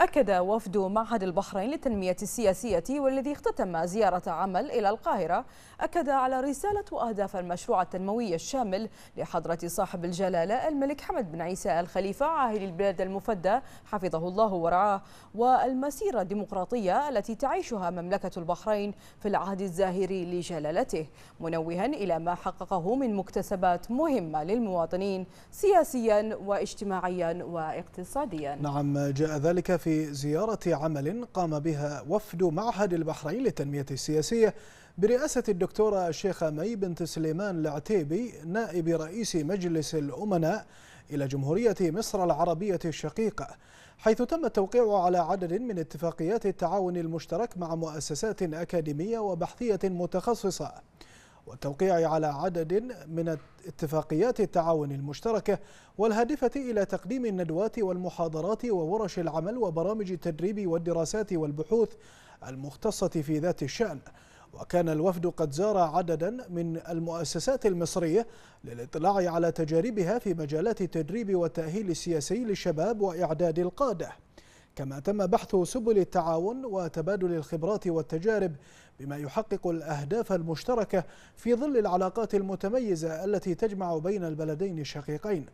أكد وفد معهد البحرين للتنمية السياسية والذي اختتم زيارة عمل إلى القاهرة أكد على رسالة أهداف المشروع التنموي الشامل لحضرة صاحب الجلالة الملك حمد بن عيسى الخليفة عاهل البلاد المفدى حفظه الله ورعاه والمسيرة الديمقراطية التي تعيشها مملكة البحرين في العهد الزاهري لجلالته منوها إلى ما حققه من مكتسبات مهمة للمواطنين سياسيا واجتماعيا واقتصاديا نعم جاء ذلك في في زيارة عمل قام بها وفد معهد البحرين للتنمية السياسية برئاسة الدكتورة الشيخة مي بنت سليمان العتيبي نائب رئيس مجلس الأمناء إلى جمهورية مصر العربية الشقيقة حيث تم التوقيع على عدد من اتفاقيات التعاون المشترك مع مؤسسات أكاديمية وبحثية متخصصة والتوقيع على عدد من اتفاقيات التعاون المشتركة والهادفة إلى تقديم الندوات والمحاضرات وورش العمل وبرامج التدريب والدراسات والبحوث المختصة في ذات الشأن وكان الوفد قد زار عددا من المؤسسات المصرية للاطلاع على تجاربها في مجالات التدريب والتأهيل السياسي للشباب وإعداد القادة كما تم بحث سبل التعاون وتبادل الخبرات والتجارب بما يحقق الأهداف المشتركة في ظل العلاقات المتميزة التي تجمع بين البلدين الشقيقين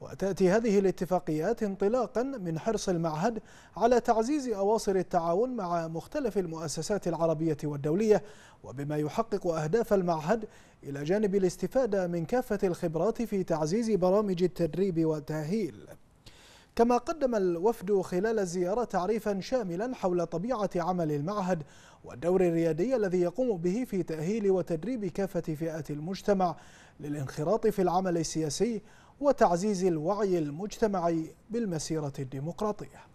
وتأتي هذه الاتفاقيات انطلاقا من حرص المعهد على تعزيز أواصر التعاون مع مختلف المؤسسات العربية والدولية وبما يحقق أهداف المعهد إلى جانب الاستفادة من كافة الخبرات في تعزيز برامج التدريب والتأهيل كما قدم الوفد خلال الزيارة تعريفا شاملا حول طبيعة عمل المعهد والدور الريادي الذي يقوم به في تأهيل وتدريب كافة فئات المجتمع للانخراط في العمل السياسي وتعزيز الوعي المجتمعي بالمسيرة الديمقراطية